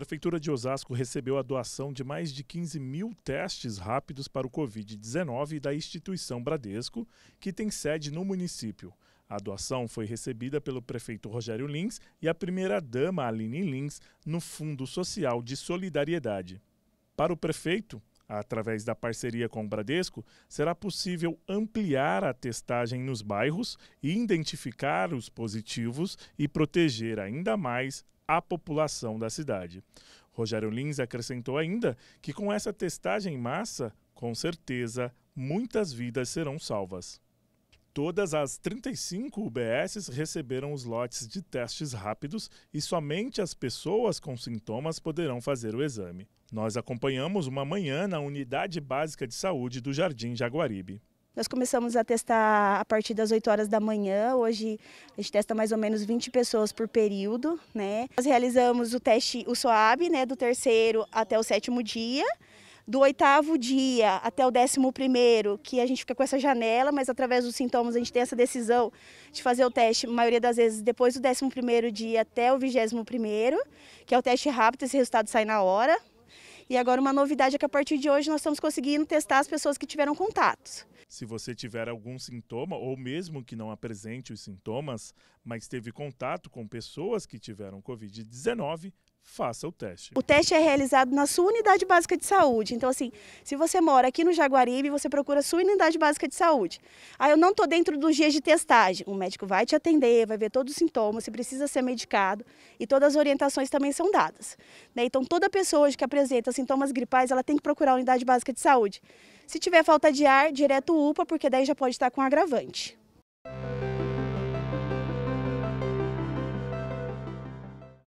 Prefeitura de Osasco recebeu a doação de mais de 15 mil testes rápidos para o Covid-19 da instituição Bradesco, que tem sede no município. A doação foi recebida pelo prefeito Rogério Lins e a primeira-dama Aline Lins no Fundo Social de Solidariedade. Para o prefeito, Através da parceria com o Bradesco, será possível ampliar a testagem nos bairros, e identificar os positivos e proteger ainda mais à população da cidade. Rogério Lins acrescentou ainda que com essa testagem em massa, com certeza, muitas vidas serão salvas. Todas as 35 UBSs receberam os lotes de testes rápidos e somente as pessoas com sintomas poderão fazer o exame. Nós acompanhamos uma manhã na Unidade Básica de Saúde do Jardim Jaguaribe. Nós começamos a testar a partir das 8 horas da manhã. Hoje a gente testa mais ou menos 20 pessoas por período, né? Nós realizamos o teste, o SOAB, né, do terceiro até o sétimo dia. Do oitavo dia até o décimo primeiro, que a gente fica com essa janela, mas através dos sintomas a gente tem essa decisão de fazer o teste, a maioria das vezes, depois do décimo primeiro dia até o vigésimo primeiro, que é o teste rápido, esse resultado sai na hora, e agora uma novidade é que a partir de hoje nós estamos conseguindo testar as pessoas que tiveram contatos. Se você tiver algum sintoma, ou mesmo que não apresente os sintomas, mas teve contato com pessoas que tiveram Covid-19, faça o teste. O teste é realizado na sua unidade básica de saúde. Então, assim, se você mora aqui no Jaguaribe, você procura a sua unidade básica de saúde. Ah, eu não estou dentro dos dias de testagem. O médico vai te atender, vai ver todos os sintomas, se precisa ser medicado e todas as orientações também são dadas. Né? Então, toda pessoa que apresenta sintomas gripais, ela tem que procurar a unidade básica de saúde. Se tiver falta de ar, direto UPA, porque daí já pode estar com agravante.